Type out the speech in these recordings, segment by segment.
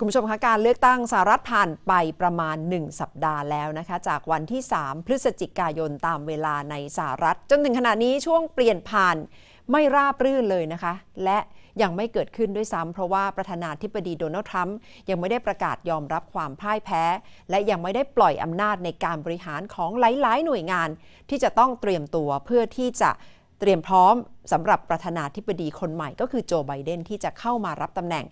คุณผู้ชมคะการเลือกตั้งสหรัฐผ่านไปประมาณ 1 สัปดาห์แล้วนะคะ จากวันที่ 3 พฤศจิกายนตามเวลาในสหรัฐ จนถึงขณะนี้ช่วงเปลี่ยนผ่านไม่ราบรื่นเลยนะคะ และยังไม่เกิดขึ้นด้วยซ้ำ เพราะว่าประธานาธิบดีโดนัลด์ทรัมป์ยังไม่ได้ประกาศยอมรับความพ่ายแพ้ และยังไม่ได้ปล่อยอำนาจในการบริหารของหลาย ๆ หน่วยงาน ที่จะต้องเตรียมตัวเพื่อที่จะเตรียมพร้อมสำหรับประธานาธิบดีคนใหม่ ก็คือโจไบเดนที่จะเข้ามารับตำแหน่ง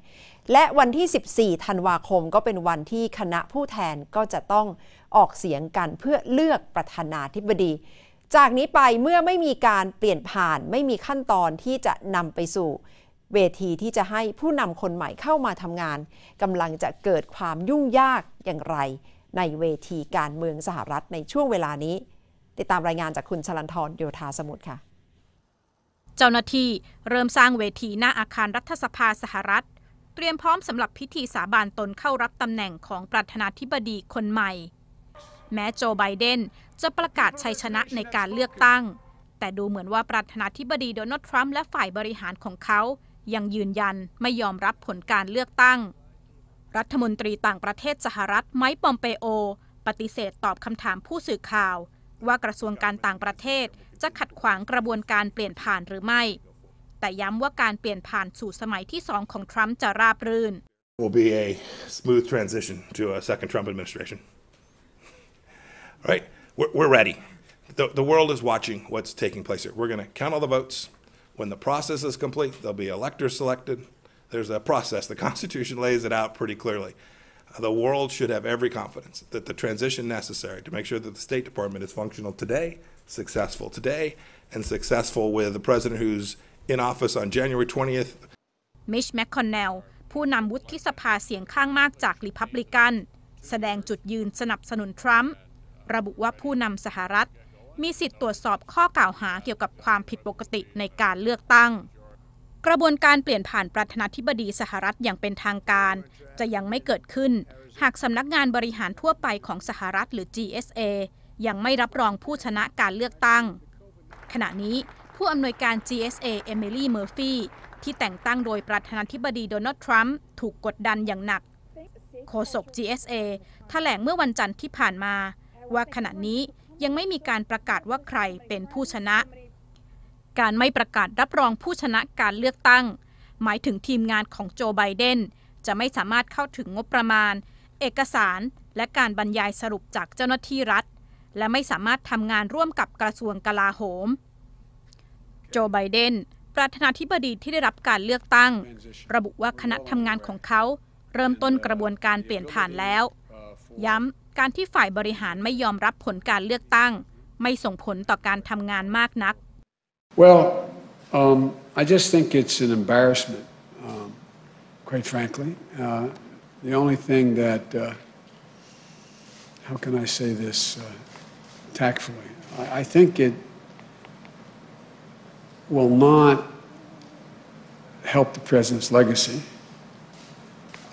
และวันที่ 14 ธันวาคมก็เป็นวันที่คณะผู้แทนก็จะต้องออกเสียงกันเพื่อเลือกประธานาธิบดี จากนี้ไปเมื่อไม่มีการเปลี่ยนผ่านไม่มีขั้นตอนที่จะนำไปสู่ เวทีที่จะให้ผู้นำคนใหม่เข้ามาทำงานกำลังจะเกิดความยุ่งยากอย่างไร ในเวทีการเมืองสหรัฐในช่วงเวลานี้ ติดตามรายงานจากคุณชลันทรโยธาสมุทรค่ะเจ้าหน้าที่เริ่มสร้างเวที หน้าอาคารรัฐสภาสหรัฐ เตรียมพร้อมสำหรับพิธีสาบานตนเข้ารับตำแหน่งของประธานาธิบดีคนใหม่ แม้โจไบเดนจะประกาศชัยชนะในการเลือกตั้ง แต่ดูเหมือนว่าประธานาธิบดีโดนัลด์ทรัมป์และฝ่ายบริหารของเขา ยังยืนยันไม่ยอมรับผลการเลือกตั้ง รัฐมนตรีต่างประเทศสหรัฐไมค์ปอมเปโอ ปฏิเสธตอบคำถามผู้สื่อข่าวว่ากระทรวงการต่างประเทศจะขัดขวางกระบวนการเปลี่ยนผ่านหรือไม่ แต่ย้ำว่าการเปลี่ยนผ่านสู่สมัยที่สองของทรัมป์จะราบรื่น will be a smooth transition to a second Trump administration. All right, we're, we're ready. The, the world is watching what's taking place here. We're going to count all the votes. When the process is complete, there'll be electors selected. There's a process. The Constitution lays it out pretty clearly. the world should have every confidence that the transition necessary to make sure that the State Department is functional today, successful today, and successful with the president who's in office on January 20th. Mitch McConnell ผู้นำวุฒิสภาเสียงข้างมากจากริพับลิกันกระบวนการเปลี่ยนผ่านประธานาธิบดีสหรัฐอย่างเป็นทางการ จะยังไม่เกิดขึ้น หากสำนักงานบริหารทั่วไปของสหรัฐหรือ GSA ยังไม่รับรองผู้ชนะการเลือกตั้ง ขณะนี้ผู้อำนวยการ GSA เอมิลี่เมอร์ฟี ที่แต่งตั้งโดยประธานาธิบดีโดนัลด์ทรัมป์ถูกกดดันอย่างหนักโฆษก GSA แถลงเมื่อวันจันทร์ที่ผ่านมา ว่าขณะนี้ยังไม่มีการประกาศว่าใครเป็นผู้ชนะการไม่ประกาศรับรองผู้ชนะการเลือกตั้ง หมายถึงทีมงานของโจไบเดนจะไม่สามารถเข้าถึงงบประมาณ เอกสารและการบรรยายสรุปจากเจ้าหน้าที่รัฐ และไม่สามารถทำงานร่วมกับกระทรวงกลาโหม โจไบเดนประธานาธิบดีที่ได้รับการเลือกตั้ง ระบุว่าคณะทำงานของเขาเริ่มต้นกระบวนการเปลี่ยนผ่านแล้ว ย้ำการที่ฝ่ายบริหารไม่ยอมรับผลการเลือกตั้ง ไม่ส่งผลต่อการทำงานมากนัก Well, um, I just think it's an embarrassment, um, quite frankly. Uh, the only thing that, uh, how can I say this uh, tactfully? I, I think it will not help the president's legacy.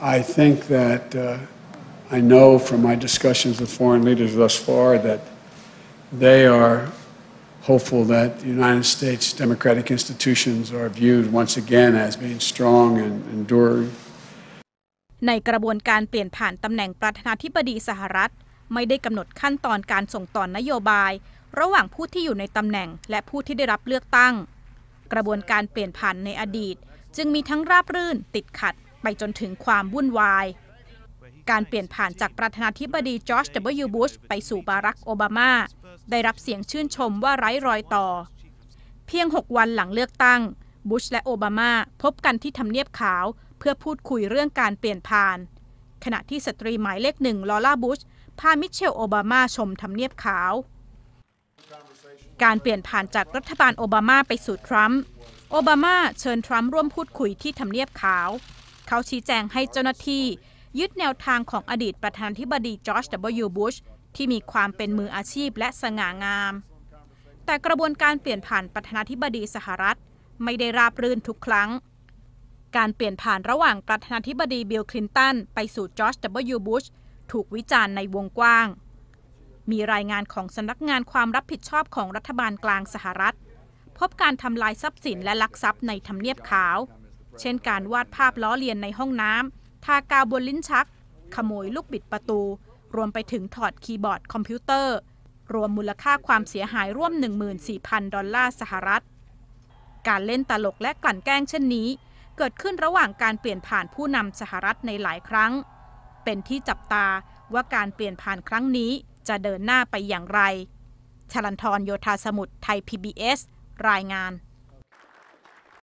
I think that uh, I know from my discussions with foreign leaders thus far that they are hopeful that the United States democratic institutions are viewed once again as being strong and enduring. ในกระบวนการเปลี่ยนผ่านตำแหน่งประธานาธิบดีสหรัฐ ไม่ได้กำหนดขั้นตอนการส่งต่อนนโยบาย ระหว่างผู้ที่อยู่ในตำแหน่งและผู้ที่ได้รับเลือกตั้ง กระบวนการเปลี่ยนผ่านในอดีต จึงมีทั้งราบรื่นติดขัดไปจนถึงความวุ่นวาย การเปลี่ยนผ่านจากประธานาธิบดีจอร์จ W. บุชไปสู่บารัก โอบามาได้รับเสียงชื่นชมว่าไร้รอยต่อ เพียง 6 วันหลังเลือกตั้งบุชและโอบามาพบกันที่ทำเนียบขาวเพื่อพูดคุยเรื่องการเปลี่ยนผ่าน ขณะที่สตรีหมายเลขหนึ่งลอล่าบุชพามิเชลโอบามาชมทำเนียบขาว การเปลี่ยนผ่านจากรัฐบาลโอบามาไปสู่ทรัมป์โอบามาเชิญทรัมป์ร่วมพูดคุยที่ทำเนียบขาว เขาชี้แจงให้เจ้าหน้าที่ ยึดแนวทางของอดีตประธานธิบดี จอร์จดับบเิลยูบุชที่มีความเป็นมืออาชีพและสง่างาม แต่กระบวนการเปลี่ยนผ่านประธานาธิบดีสหรัฐ ไม่ได้ราบรื่นทุกครั้ง การเปลี่ยนผ่านระหว่างประธานาธิบดีบิลคลินตันไปสู่จอร์จยูบุชถูกวิจารณ์ในวงกว้าง มีรายงานของสำนักงานความรับผิดชอบของรัฐบาลกลางสหรัฐ พบการทำลายทรัพย์สินและลักทรัพย์ในทำเนียบขาว เช่นการวาดภาพล้อเลียนในห้องน้ำทากาวบนลิ้นชัก ขโมยลูกบิดประตูรวมไปถึงถอดคีย์บอร์ดคอมพิวเตอร์ รวมมูลค่าความเสียหายร่วม 14,000 ดอลลาร์สหรัฐ การเล่นตลกและกลั่นแกล้งเช่นนี้ เกิดขึ้นระหว่างการเปลี่ยนผ่านผู้นำสหรัฐในหลายครั้ง เป็นที่จับตาว่าการเปลี่ยนผ่านครั้งนี้จะเดินหน้าไปอย่างไรชลันทรโยธาสมุทรไทย PBS รายงาน